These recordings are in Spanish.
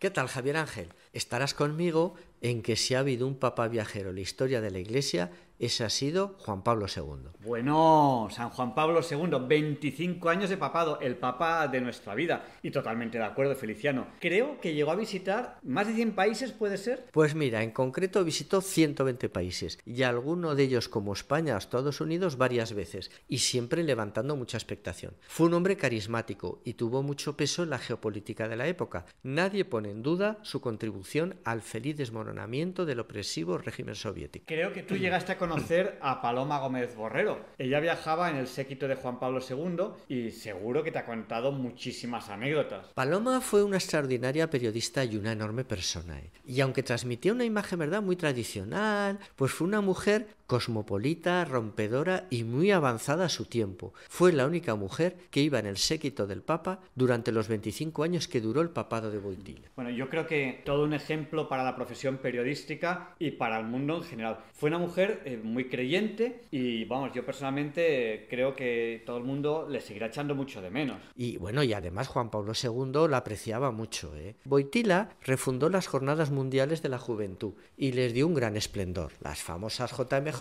¿Qué tal, Javier Ángel? Estarás conmigo en que si ha habido un papa viajero en la historia de la Iglesia ese ha sido Juan Pablo II. Bueno, San Juan Pablo II, 25 años de papado, el papa de nuestra vida. Y totalmente de acuerdo, Feliciano. Creo que llegó a visitar más de 100 países, ¿puede ser? Pues mira, en concreto visitó 120 países y alguno de ellos como España, Estados Unidos, varias veces y siempre levantando mucha expectación. Fue un hombre carismático y tuvo mucho peso en la geopolítica de la época. Nadie pone en duda su contribución al feliz desmoronamiento del opresivo régimen soviético. Creo que tú llegaste a conocer a Paloma Gómez Borrero. Ella viajaba en el séquito de Juan Pablo II y seguro que te ha contado muchísimas anécdotas. Paloma fue una extraordinaria periodista y una enorme persona. ¿eh? Y aunque transmitía una imagen, ¿verdad?, muy tradicional, pues fue una mujer cosmopolita, rompedora y muy avanzada a su tiempo. Fue la única mujer que iba en el séquito del Papa durante los 25 años que duró el papado de Boitila. Bueno, yo creo que todo un ejemplo para la profesión periodística y para el mundo en general. Fue una mujer eh, muy creyente y vamos, yo personalmente eh, creo que todo el mundo le seguirá echando mucho de menos. Y bueno, y además Juan Pablo II la apreciaba mucho. ¿eh? Boitila refundó las Jornadas Mundiales de la Juventud y les dio un gran esplendor. Las famosas JMJ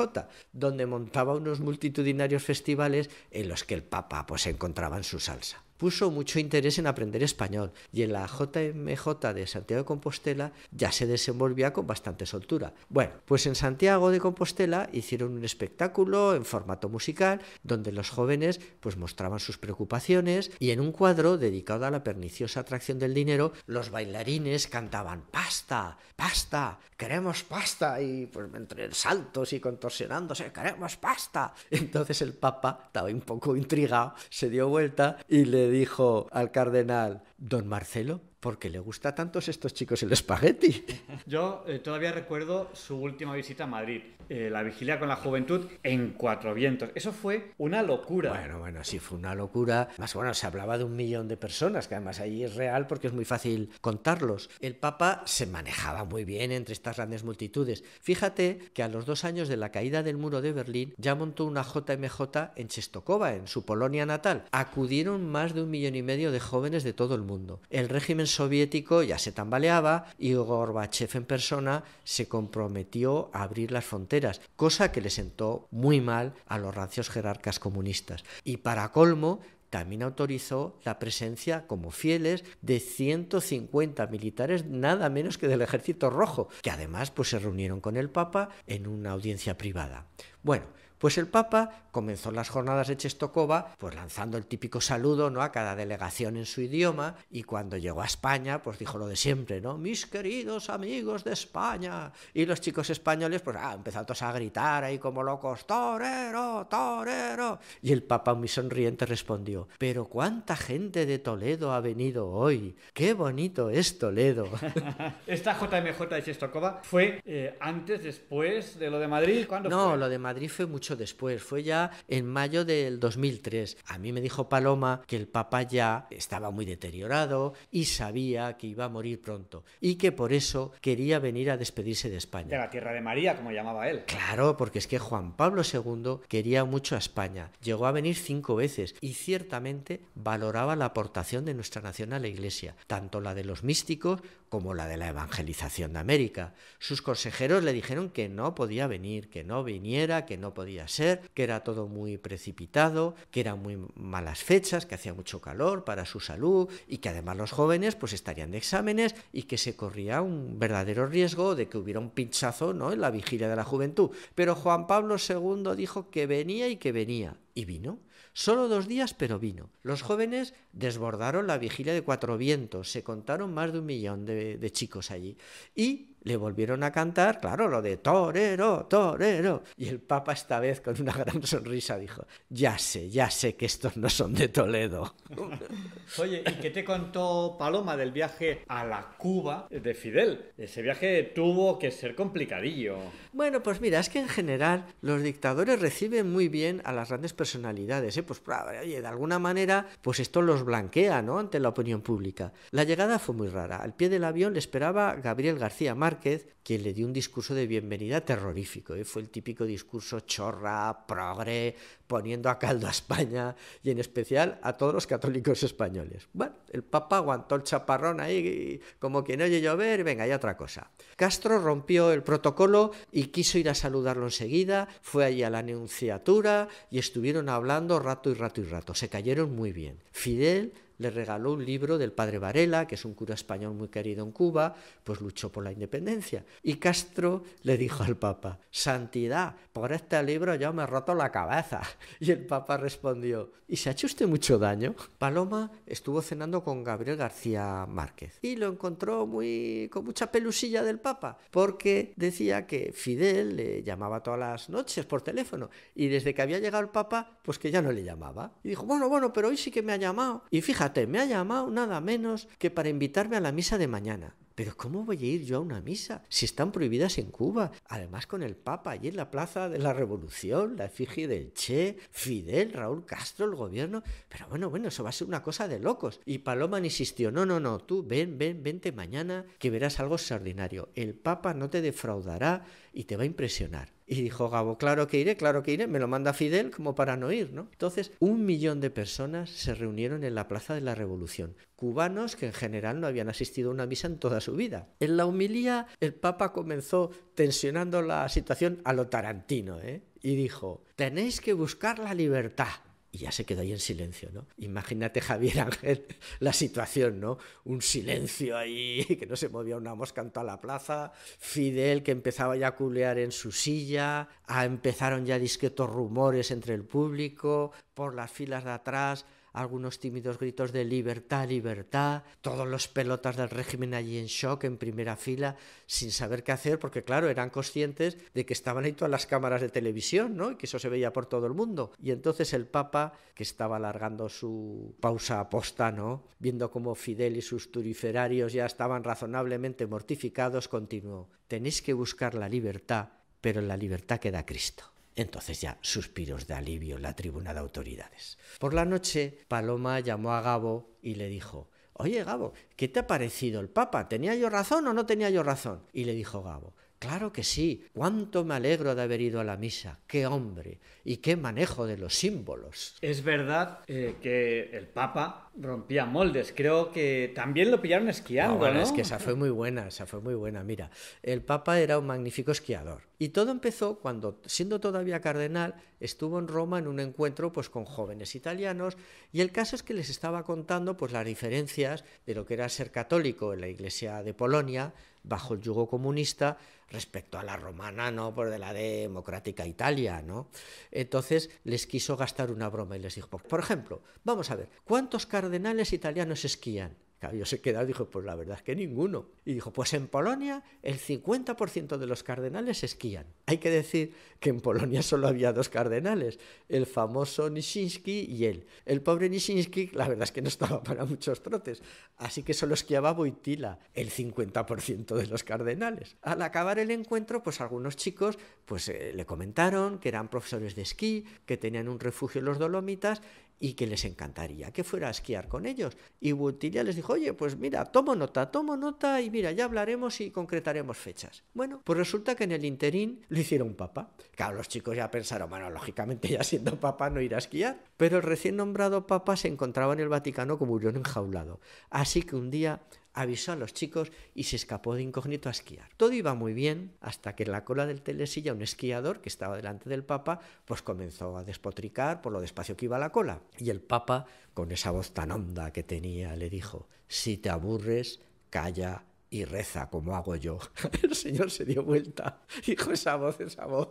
donde montaba unos multitudinarios festivales en los que el Papa pues encontraba en su salsa puso mucho interés en aprender español y en la JMJ de Santiago de Compostela ya se desenvolvía con bastante soltura. Bueno, pues en Santiago de Compostela hicieron un espectáculo en formato musical donde los jóvenes pues mostraban sus preocupaciones y en un cuadro dedicado a la perniciosa atracción del dinero, los bailarines cantaban pasta, pasta, queremos pasta y pues entre saltos y contorsionándose, queremos pasta. Entonces el Papa estaba un poco intrigado, se dio vuelta y le dijo al cardenal, don Marcelo, porque le gusta tantos a estos chicos el espagueti? Yo eh, todavía recuerdo su última visita a Madrid, eh, la vigilia con la juventud en Cuatro Vientos. Eso fue una locura. Bueno, bueno, sí, fue una locura. Más bueno, se hablaba de un millón de personas, que además ahí es real porque es muy fácil contarlos. El Papa se manejaba muy bien entre estas grandes multitudes. Fíjate que a los dos años de la caída del muro de Berlín ya montó una JMJ en Czestochowa, en su Polonia natal. Acudieron más de un millón y medio de jóvenes de todo el mundo. El régimen soviético ya se tambaleaba y Gorbachev en persona se comprometió a abrir las fronteras, cosa que le sentó muy mal a los rancios jerarcas comunistas. Y para colmo, también autorizó la presencia como fieles de 150 militares, nada menos que del Ejército Rojo, que además pues, se reunieron con el Papa en una audiencia privada. Bueno, pues el Papa comenzó las jornadas de Chestokova pues lanzando el típico saludo ¿no? a cada delegación en su idioma y cuando llegó a España pues dijo lo de siempre, ¿no? Mis queridos amigos de España. Y los chicos españoles pues ah, empezaron todos a gritar ahí como locos, torero, torero. Y el Papa muy sonriente respondió, pero cuánta gente de Toledo ha venido hoy. Qué bonito es Toledo. Esta JMJ de Chestokova fue eh, antes, después de lo de Madrid. ¿Cuándo no, lo de Madrid fue mucho después, fue ya en mayo del 2003. A mí me dijo Paloma que el papá ya estaba muy deteriorado y sabía que iba a morir pronto y que por eso quería venir a despedirse de España. De la tierra de María, como llamaba él. Claro, porque es que Juan Pablo II quería mucho a España. Llegó a venir cinco veces y ciertamente valoraba la aportación de nuestra nación a la Iglesia, tanto la de los místicos como la de la evangelización de América. Sus consejeros le dijeron que no podía venir, que no viniera, que no podía ser, que era todo muy precipitado, que eran muy malas fechas, que hacía mucho calor para su salud y que además los jóvenes pues estarían de exámenes y que se corría un verdadero riesgo de que hubiera un pinchazo ¿no? en la vigilia de la juventud. Pero Juan Pablo II dijo que venía y que venía y vino. Solo dos días, pero vino. Los jóvenes desbordaron la vigilia de Cuatro Vientos, se contaron más de un millón de, chicos allí. Y le volvieron a cantar, claro, lo de torero, torero. Y el Papa esta vez con una gran sonrisa dijo, ya sé, ya sé que estos no son de Toledo. Oye, ¿y qué te contó Paloma del viaje a la Cuba de Fidel? Ese viaje tuvo que ser complicadillo. Bueno, pues mira, es que en general los dictadores reciben muy bien a las grandes personalidades, ¿eh? Pues, oye, de alguna manera, pues esto los blanquea, ¿no? Ante la opinión pública. La llegada fue muy rara. Al pie del avión le esperaba Gabriel García Márquez, Márquez, quien le dio un discurso de bienvenida terrorífico. ¿eh? Fue el típico discurso chorra, progre, poniendo a caldo a España y en especial a todos los católicos españoles. Bueno, el Papa aguantó el chaparrón ahí como quien oye llover, venga, y otra cosa. Castro rompió el protocolo y quiso ir a saludarlo enseguida, fue allí a la anunciatura y estuvieron hablando rato y rato y rato. Se cayeron muy bien. Fidel le regaló un libro del padre Varela, que es un cura español muy querido en Cuba, pues luchó por la independencia. Y Castro le dijo al Papa, Santidad, por este libro ya me he roto la cabeza. Y el Papa respondió, ¿y se ha hecho usted mucho daño? Paloma estuvo cenando con Gabriel García Márquez y lo encontró muy con mucha pelusilla del Papa, porque decía que Fidel le llamaba todas las noches por teléfono y desde que había llegado el Papa, pues que ya no le llamaba. Y dijo, bueno, bueno, pero hoy sí que me ha llamado. Y fíjate, me ha llamado nada menos que para invitarme a la misa de mañana. Pero ¿cómo voy a ir yo a una misa si están prohibidas en Cuba? Además con el Papa allí en la Plaza de la Revolución, la efigie del Che, Fidel, Raúl Castro, el gobierno. Pero bueno, bueno, eso va a ser una cosa de locos. Y Paloma insistió, no, no, no, tú ven, ven, vente mañana que verás algo extraordinario. El Papa no te defraudará y te va a impresionar. Y dijo Gabo, claro que iré, claro que iré, me lo manda Fidel como para no ir, ¿no? Entonces, un millón de personas se reunieron en la Plaza de la Revolución, cubanos que en general no habían asistido a una misa en toda su vida. En la humilía, el Papa comenzó tensionando la situación a lo tarantino, ¿eh? Y dijo, tenéis que buscar la libertad, y ya se quedó ahí en silencio, ¿no? Imagínate, Javier Ángel, la situación, ¿no? Un silencio ahí, que no se movía una mosca en toda la plaza, Fidel que empezaba ya a culear en su silla, ah, empezaron ya discretos rumores entre el público, por las filas de atrás, algunos tímidos gritos de libertad, libertad, todos los pelotas del régimen allí en shock, en primera fila, sin saber qué hacer, porque claro, eran conscientes de que estaban ahí todas las cámaras de televisión, ¿no? Y que eso se veía por todo el mundo. Y entonces el Papa, que estaba alargando su pausa aposta, ¿no? Viendo cómo Fidel y sus turiferarios ya estaban razonablemente mortificados, continuó, tenéis que buscar la libertad, pero la libertad queda Cristo. Entonces ya suspiros de alivio en la tribuna de autoridades. Por la noche, Paloma llamó a Gabo y le dijo, Oye, Gabo, ¿qué te ha parecido el Papa? ¿Tenía yo razón o no tenía yo razón? Y le dijo Gabo, Claro que sí, cuánto me alegro de haber ido a la misa, qué hombre y qué manejo de los símbolos. Es verdad eh, que el Papa rompía moldes, creo que también lo pillaron esquiando. Ah, es que esa fue muy buena, esa fue muy buena. Mira, el Papa era un magnífico esquiador y todo empezó cuando, siendo todavía cardenal, estuvo en Roma en un encuentro pues, con jóvenes italianos y el caso es que les estaba contando pues, las diferencias de lo que era ser católico en la Iglesia de Polonia bajo el yugo comunista respecto a la romana, ¿no? Por de la democrática Italia, ¿no? Entonces les quiso gastar una broma y les dijo, por ejemplo, vamos a ver, ¿cuántos cardenales italianos esquían? yo se quedó y dijo, pues la verdad es que ninguno. Y dijo, pues en Polonia el 50% de los cardenales esquían. Hay que decir que en Polonia solo había dos cardenales, el famoso Nischinski y él. El pobre Nischinski, la verdad es que no estaba para muchos trotes, así que solo esquiaba Boitila, el 50% de los cardenales. Al acabar el encuentro, pues algunos chicos pues, eh, le comentaron que eran profesores de esquí, que tenían un refugio en los Dolomitas y que les encantaría que fuera a esquiar con ellos. Y Butilla les dijo, oye, pues mira, tomo nota, tomo nota y mira, ya hablaremos y concretaremos fechas. Bueno, pues resulta que en el interín lo hicieron papá. Claro, los chicos ya pensaron, bueno, lógicamente ya siendo papá no ir a esquiar. Pero el recién nombrado papa se encontraba en el Vaticano como un enjaulado. Así que un día avisó a los chicos y se escapó de incógnito a esquiar. Todo iba muy bien hasta que en la cola del telesilla un esquiador que estaba delante del Papa pues comenzó a despotricar por lo despacio que iba la cola. Y el Papa, con esa voz tan honda que tenía, le dijo, si te aburres, calla y reza como hago yo. El Señor se dio vuelta, dijo esa voz, esa voz,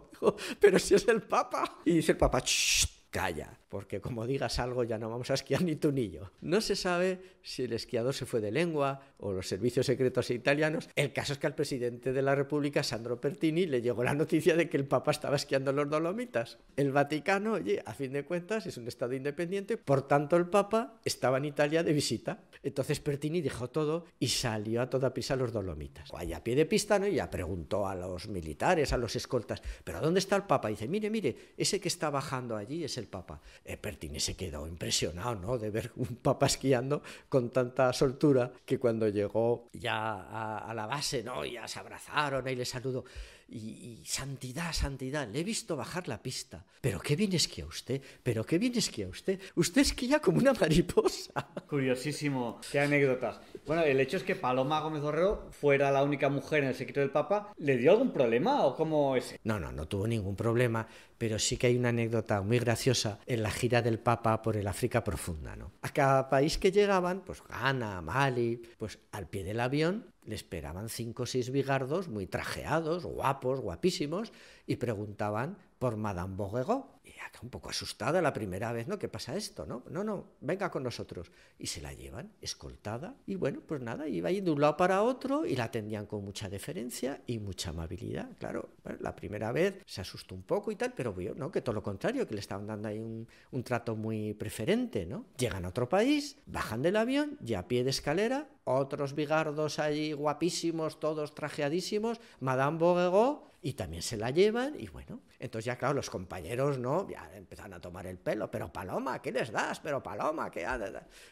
pero si es el Papa. Y dice el Papa, Shh, calla porque como digas algo ya no vamos a esquiar ni tú ni No se sabe si el esquiador se fue de lengua o los servicios secretos italianos. El caso es que al presidente de la República, Sandro Pertini, le llegó la noticia de que el Papa estaba esquiando en los Dolomitas. El Vaticano, oye, a fin de cuentas, es un Estado independiente, por tanto el Papa estaba en Italia de visita. Entonces Pertini dejó todo y salió a toda prisa a los Dolomitas. Allá a pie de pista, ¿no? Y ya preguntó a los militares, a los escoltas, ¿pero dónde está el Papa? dice, mire, mire, ese que está bajando allí es el Papa. Eh, Pertine se quedó impresionado ¿no? de ver un papá esquiando con tanta soltura que cuando llegó ya a, la base, ¿no? ya se abrazaron y le saludó. Y, santidad, santidad, le he visto bajar la pista. Pero qué bien esquía usted, pero qué bien esquía usted. Usted esquía como una mariposa. Curiosísimo, qué anécdotas. Bueno, el hecho es que Paloma Gómez Orrero fuera la única mujer en el secreto del Papa. ¿Le dio algún problema o cómo es? No, no, no tuvo ningún problema, pero sí que hay una anécdota muy graciosa en la gira del Papa por el África profunda, ¿no? A cada país que llegaban, pues Ghana, Mali, pues al pie del avión le esperaban cinco o seis bigardos muy trajeados, guapos, guapísimos, y preguntaban por Madame Borrego. Y acá un poco asustada la primera vez, ¿no? ¿Qué pasa esto, no? No, no, venga con nosotros. Y se la llevan, escoltada. Y bueno, pues nada, iba yendo de un lado para otro y la atendían con mucha deferencia y mucha amabilidad. Claro, la primera vez se asustó un poco y tal, pero vio, ¿no? Que todo lo contrario, que le estaban dando ahí un, un trato muy preferente, ¿no? Llegan a otro país, bajan del avión y a pie de escalera, otros bigardos allí guapísimos, todos trajeadísimos, Madame Borrego y también se la llevan y bueno, entonces ya claro, los compañeros no, ya empezaron a tomar el pelo, pero Paloma, ¿qué les das? Pero Paloma, ¿qué?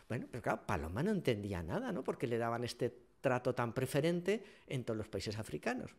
Bueno, pero claro, Paloma no entendía nada, ¿no? Porque le daban este trato tan preferente en todos los países africanos.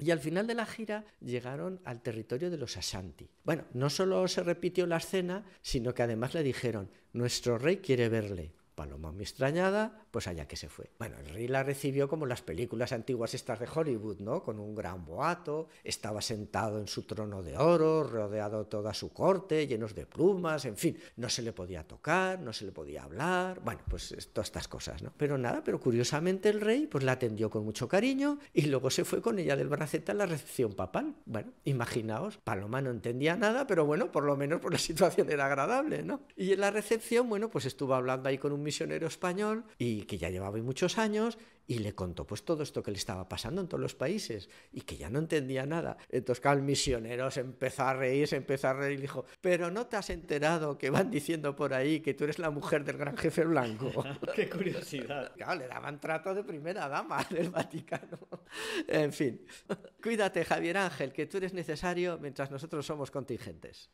Y al final de la gira llegaron al territorio de los Ashanti. Bueno, no solo se repitió la escena, sino que además le dijeron, nuestro rey quiere verle. Paloma mi extrañada, pues allá que se fue. Bueno, el rey la recibió como las películas antiguas estas de Hollywood, ¿no? Con un gran boato, estaba sentado en su trono de oro, rodeado toda su corte, llenos de plumas, en fin, no se le podía tocar, no se le podía hablar, bueno, pues todas estas cosas, ¿no? Pero nada, pero curiosamente el rey pues la atendió con mucho cariño y luego se fue con ella del braceta a la recepción papal. Bueno, imaginaos, Paloma no entendía nada, pero bueno, por lo menos por pues la situación era agradable, ¿no? Y en la recepción, bueno, pues estuvo hablando ahí con un misionero español y que ya llevaba muchos años y le contó pues todo esto que le estaba pasando en todos los países y que ya no entendía nada. Entonces, el misionero se empezó a reír, se empezó a reír y dijo, pero no te has enterado que van diciendo por ahí que tú eres la mujer del gran jefe blanco. Qué curiosidad. Claro, le daban trato de primera dama del Vaticano. En fin, cuídate Javier Ángel, que tú eres necesario mientras nosotros somos contingentes.